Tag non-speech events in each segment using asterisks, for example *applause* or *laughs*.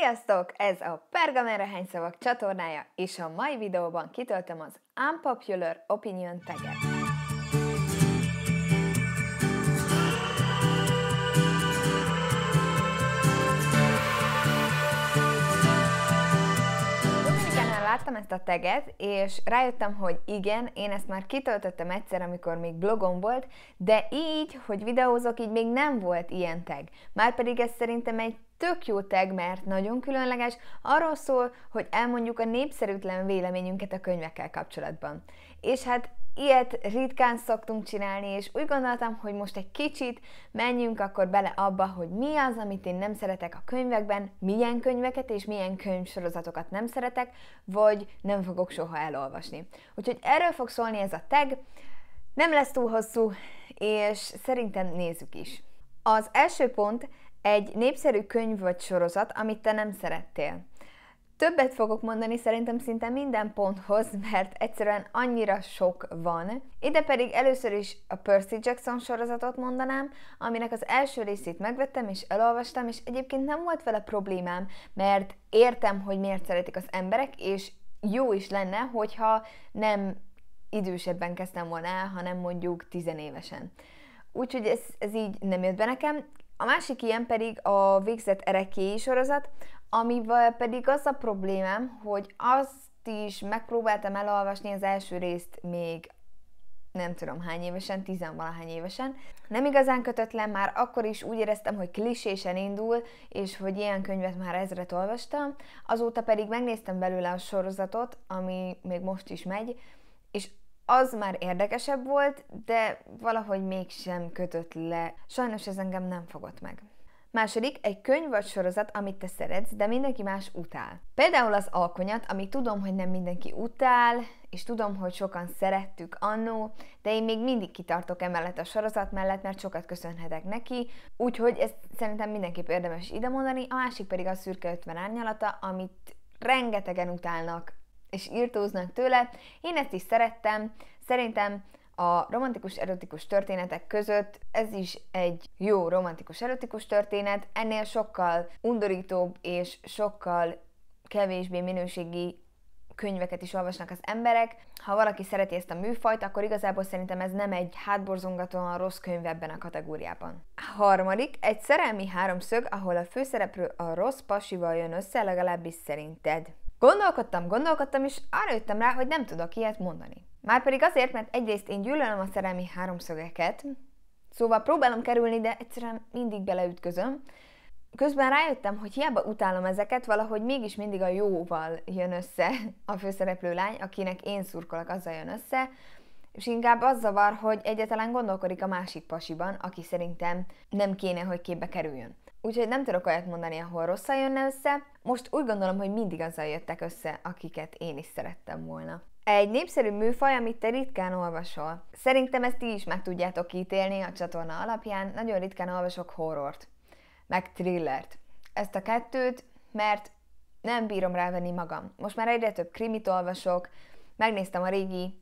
Sziasztok! Ez a Pergamen Rehány Szavak csatornája, és a mai videóban kitöltöm az Unpopular Opinion taget. láttam ezt a teget, és rájöttem, hogy igen, én ezt már kitöltöttem egyszer, amikor még blogom volt, de így, hogy videózok, így még nem volt ilyen tag. Márpedig ez szerintem egy tök jó tag, mert nagyon különleges, arról szól, hogy elmondjuk a népszerűtlen véleményünket a könyvekkel kapcsolatban. És hát ilyet ritkán szoktunk csinálni, és úgy gondoltam, hogy most egy kicsit menjünk akkor bele abba, hogy mi az, amit én nem szeretek a könyvekben, milyen könyveket és milyen könyvsorozatokat nem szeretek, vagy nem fogok soha elolvasni. Úgyhogy erről fog szólni ez a tag, nem lesz túl hosszú, és szerintem nézzük is. Az első pont egy népszerű könyv vagy sorozat, amit te nem szerettél. Többet fogok mondani szerintem szinte minden ponthoz, *laughs* mert egyszerűen annyira sok van. Ide pedig először is a Percy Jackson sorozatot mondanám, aminek az első részét megvettem és elolvastam, és egyébként nem volt vele problémám, mert értem, hogy miért szeretik az emberek, és jó is lenne, hogyha nem idősebben kezdtem volna el, hanem mondjuk tizenévesen. Úgyhogy ez, ez így nem jött be nekem. A másik ilyen pedig a végzett erekéi sorozat, amivel pedig az a problémám, hogy azt is megpróbáltam elolvasni az első részt még nem tudom hány évesen, tizenvalahány évesen. Nem igazán kötött le, már akkor is úgy éreztem, hogy klisésen indul, és hogy ilyen könyvet már ezret olvastam. Azóta pedig megnéztem belőle a sorozatot, ami még most is megy, és az már érdekesebb volt, de valahogy mégsem kötött le. Sajnos ez engem nem fogott meg. Második, egy könyv vagy sorozat, amit te szeretsz, de mindenki más utál. Például az alkonyat, amit tudom, hogy nem mindenki utál, és tudom, hogy sokan szerettük annó, de én még mindig kitartok emellett a sorozat mellett, mert sokat köszönhetek neki, úgyhogy ezt szerintem mindenképp érdemes ide mondani. A másik pedig a szürke 50 árnyalata, amit rengetegen utálnak, és írtóznak tőle. Én ezt is szerettem, szerintem a romantikus erotikus történetek között ez is egy jó romantikus erotikus történet, ennél sokkal undorítóbb és sokkal kevésbé minőségi könyveket is olvasnak az emberek. Ha valaki szereti ezt a műfajt, akkor igazából szerintem ez nem egy hátborzongatóan rossz könyv ebben a kategóriában. Harmadik, egy szerelmi háromszög, ahol a főszereplő a rossz pasival jön össze, legalábbis szerinted. Gondolkodtam, gondolkodtam, és arra jöttem rá, hogy nem tudok ilyet mondani. Márpedig azért, mert egyrészt én gyűlölöm a szerelmi háromszögeket, szóval próbálom kerülni, de egyszerűen mindig beleütközöm. Közben rájöttem, hogy hiába utálom ezeket, valahogy mégis mindig a jóval jön össze a főszereplő lány, akinek én szurkolok, azzal jön össze, és inkább az zavar, hogy egyetlen gondolkodik a másik pasiban, aki szerintem nem kéne, hogy képbe kerüljön. Úgyhogy nem tudok olyat mondani, ahol rosszal jönne össze. Most úgy gondolom, hogy mindig azzal jöttek össze, akiket én is szerettem volna. Egy népszerű műfaj, amit te ritkán olvasol. Szerintem ezt ti is meg tudjátok ítélni a csatorna alapján, nagyon ritkán olvasok horrort, meg thrillert. Ezt a kettőt, mert nem bírom rávenni magam. Most már egyre több krimit olvasok, megnéztem a régi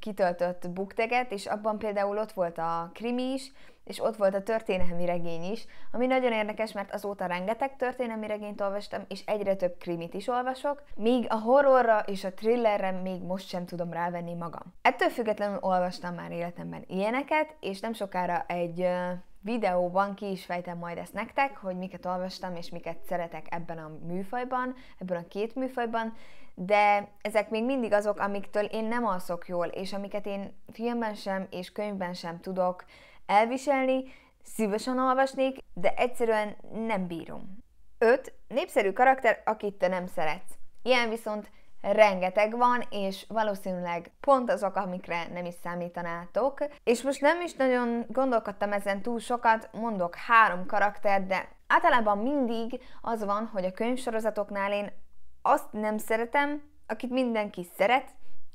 kitöltött bukteget, és abban például ott volt a krimi is, és ott volt a történelmi regény is, ami nagyon érdekes, mert azóta rengeteg történelmi regényt olvastam, és egyre több krimit is olvasok, míg a horrorra és a thrillerre még most sem tudom rávenni magam. Ettől függetlenül olvastam már életemben ilyeneket, és nem sokára egy videóban ki is fejtem majd ezt nektek, hogy miket olvastam és miket szeretek ebben a műfajban, ebben a két műfajban, de ezek még mindig azok, amiktől én nem alszok jól, és amiket én filmben sem és könyvben sem tudok elviselni, szívesen olvasnék, de egyszerűen nem bírom. 5. Népszerű karakter, akit te nem szeretsz. Ilyen viszont rengeteg van, és valószínűleg pont azok, amikre nem is számítanátok. És most nem is nagyon gondolkodtam ezen túl sokat, mondok három karaktert, de általában mindig az van, hogy a könyvsorozatoknál én azt nem szeretem, akit mindenki szeret,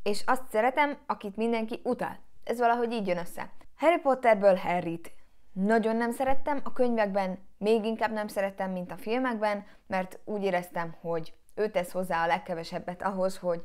és azt szeretem, akit mindenki utal. Ez valahogy így jön össze. Harry Potterből Harryt nagyon nem szerettem, a könyvekben még inkább nem szerettem, mint a filmekben, mert úgy éreztem, hogy ő tesz hozzá a legkevesebbet ahhoz, hogy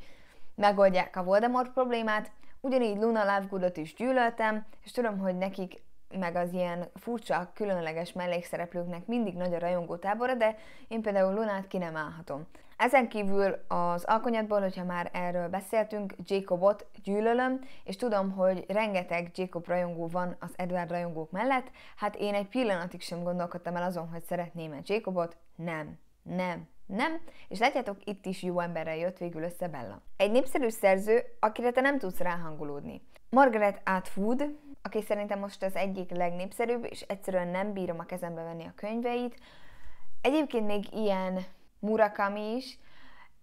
megoldják a Voldemort problémát, ugyanígy Luna Lovegoodot is gyűlöltem, és tudom, hogy nekik meg az ilyen furcsa, különleges mellékszereplőknek mindig nagy a rajongó tábora, de én például Lunát ki nem állhatom. Ezen kívül az alkonyatból, hogyha már erről beszéltünk, Jacobot gyűlölöm, és tudom, hogy rengeteg Jacob rajongó van az Edward rajongók mellett, hát én egy pillanatig sem gondolkodtam el azon, hogy szeretném-e Jacobot, nem, nem, nem, és látjátok, itt is jó emberrel jött végül össze Bella. Egy népszerű szerző, akire te nem tudsz ráhangolódni. Margaret Atwood, aki szerintem most az egyik legnépszerűbb, és egyszerűen nem bírom a kezembe venni a könyveit. Egyébként még ilyen Murakami is.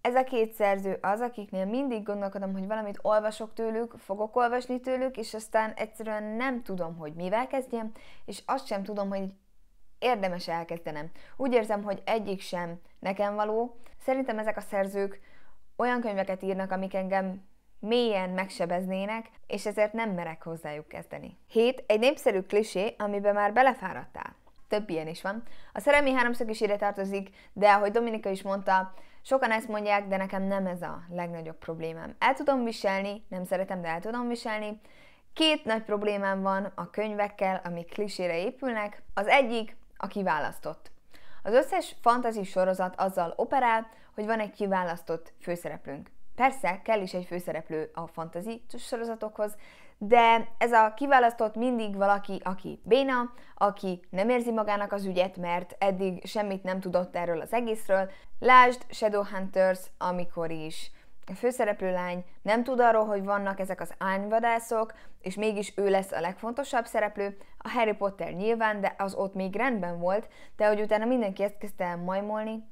Ez a két szerző az, akiknél mindig gondolkodom, hogy valamit olvasok tőlük, fogok olvasni tőlük, és aztán egyszerűen nem tudom, hogy mivel kezdjem, és azt sem tudom, hogy érdemes elkezdenem. Úgy érzem, hogy egyik sem nekem való. Szerintem ezek a szerzők olyan könyveket írnak, amik engem mélyen megsebeznének, és ezért nem merek hozzájuk kezdeni. 7. Egy népszerű klisé, amiben már belefáradtál. Több ilyen is van. A szerelmi háromszög is ide tartozik, de ahogy Dominika is mondta, sokan ezt mondják, de nekem nem ez a legnagyobb problémám. El tudom viselni, nem szeretem, de el tudom viselni. Két nagy problémám van a könyvekkel, amik klisére épülnek. Az egyik, a kiválasztott. Az összes fantasy sorozat azzal operál, hogy van egy kiválasztott főszereplőnk. Persze, kell is egy főszereplő a fantasy sorozatokhoz, de ez a kiválasztott mindig valaki, aki béna, aki nem érzi magának az ügyet, mert eddig semmit nem tudott erről az egészről. Lásd Shadowhunters, amikor is a főszereplő lány nem tud arról, hogy vannak ezek az ányvadászok, és mégis ő lesz a legfontosabb szereplő. A Harry Potter nyilván, de az ott még rendben volt, de hogy utána mindenki ezt kezdte el majmolni,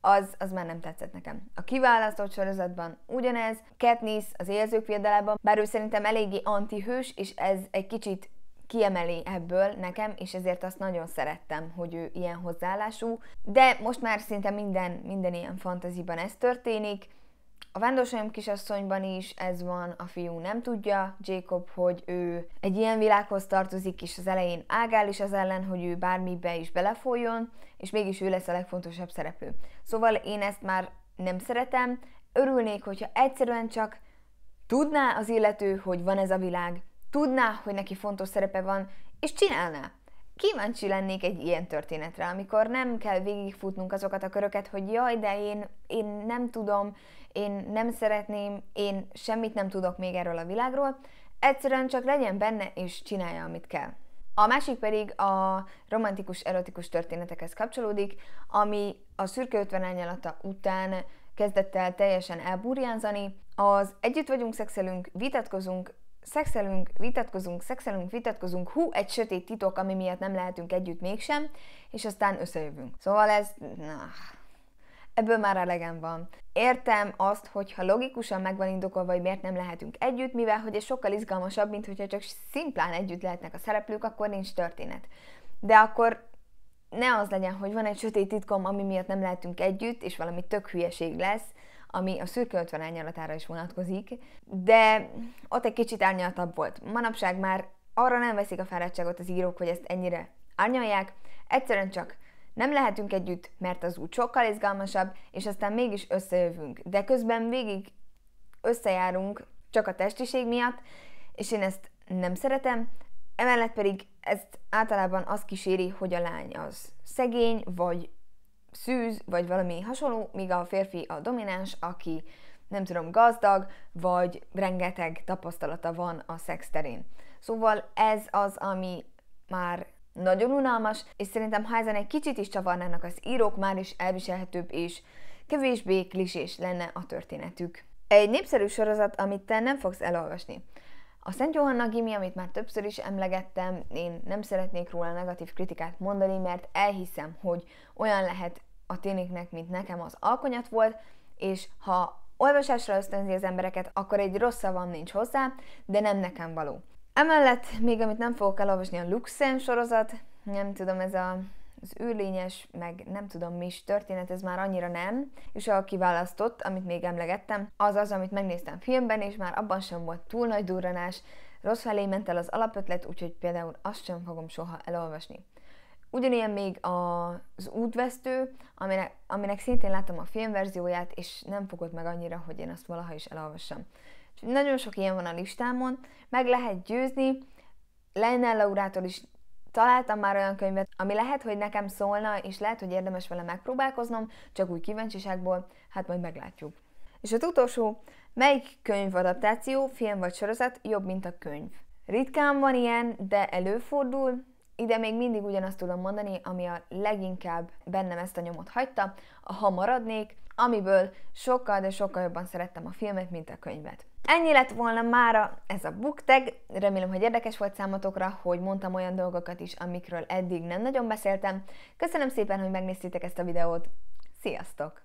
az, az már nem tetszett nekem. A kiválasztott sorozatban ugyanez, Katniss az élzők viadalában, bár ő szerintem eléggé antihős, és ez egy kicsit kiemeli ebből nekem, és ezért azt nagyon szerettem, hogy ő ilyen hozzáállású. De most már szinte minden, minden ilyen fantaziban ez történik, a Vándorsaim kisasszonyban is ez van, a fiú nem tudja, Jacob, hogy ő egy ilyen világhoz tartozik, és az elején ágál is az ellen, hogy ő bármibe is belefoljon, és mégis ő lesz a legfontosabb szereplő. Szóval én ezt már nem szeretem, örülnék, hogyha egyszerűen csak tudná az illető, hogy van ez a világ, tudná, hogy neki fontos szerepe van, és csinálná. Kíváncsi lennék egy ilyen történetre, amikor nem kell végigfutnunk azokat a köröket, hogy jaj, de én, én nem tudom, én nem szeretném, én semmit nem tudok még erről a világról. Egyszerűen csak legyen benne és csinálja, amit kell. A másik pedig a romantikus, erotikus történetekhez kapcsolódik, ami a szürke 50 után kezdett el teljesen elburjánzani. Az együtt vagyunk, szexelünk, vitatkozunk, szexelünk, vitatkozunk, szexelünk, vitatkozunk, hú, egy sötét titok, ami miatt nem lehetünk együtt mégsem, és aztán összejövünk. Szóval ez... Na, ebből már elegem van. Értem azt, hogy ha logikusan megvan indokolva, hogy miért nem lehetünk együtt, mivel hogy ez sokkal izgalmasabb, mint hogyha csak szimplán együtt lehetnek a szereplők, akkor nincs történet. De akkor ne az legyen, hogy van egy sötét titkom, ami miatt nem lehetünk együtt, és valami tök hülyeség lesz, ami a szürke 50 árnyalatára is vonatkozik, de ott egy kicsit árnyaltabb volt. Manapság már arra nem veszik a fáradtságot az írók, hogy ezt ennyire árnyalják, egyszerűen csak nem lehetünk együtt, mert az út sokkal izgalmasabb, és aztán mégis összejövünk. De közben végig összejárunk csak a testiség miatt, és én ezt nem szeretem. Emellett pedig ezt általában az kíséri, hogy a lány az szegény, vagy szűz, vagy valami hasonló, míg a férfi a domináns, aki nem tudom, gazdag, vagy rengeteg tapasztalata van a szex terén. Szóval ez az, ami már nagyon unalmas, és szerintem ha ezen egy kicsit is csavarnának az írók, már is elviselhetőbb és kevésbé klisés lenne a történetük. Egy népszerű sorozat, amit te nem fogsz elolvasni. A Szent Johanna gimi, amit már többször is emlegettem, én nem szeretnék róla negatív kritikát mondani, mert elhiszem, hogy olyan lehet a téniknek, mint nekem az alkonyat volt, és ha olvasásra ösztönzi az embereket, akkor egy rossz van nincs hozzá, de nem nekem való. Emellett még amit nem fogok elolvasni a Luxem sorozat, nem tudom, ez a az űrlényes, meg nem tudom mi is történet, ez már annyira nem, és a kiválasztott, amit még emlegettem, az az, amit megnéztem filmben, és már abban sem volt túl nagy durranás, rossz felé ment el az alapötlet, úgyhogy például azt sem fogom soha elolvasni. Ugyanilyen még az útvesztő, aminek, aminek szintén láttam a filmverzióját, és nem fogott meg annyira, hogy én azt valaha is elolvassam. nagyon sok ilyen van a listámon, meg lehet győzni, Lejnál Laurától is Találtam már olyan könyvet, ami lehet, hogy nekem szólna, és lehet, hogy érdemes vele megpróbálkoznom, csak úgy kíváncsiságból, hát majd meglátjuk. És az utolsó, melyik könyv adaptáció, film vagy sorozat jobb, mint a könyv? Ritkán van ilyen, de előfordul, ide még mindig ugyanazt tudom mondani, ami a leginkább bennem ezt a nyomot hagyta, a Ha maradnék, amiből sokkal, de sokkal jobban szerettem a filmet, mint a könyvet. Ennyi lett volna mára ez a booktag. Remélem, hogy érdekes volt számotokra, hogy mondtam olyan dolgokat is, amikről eddig nem nagyon beszéltem. Köszönöm szépen, hogy megnéztétek ezt a videót. Sziasztok!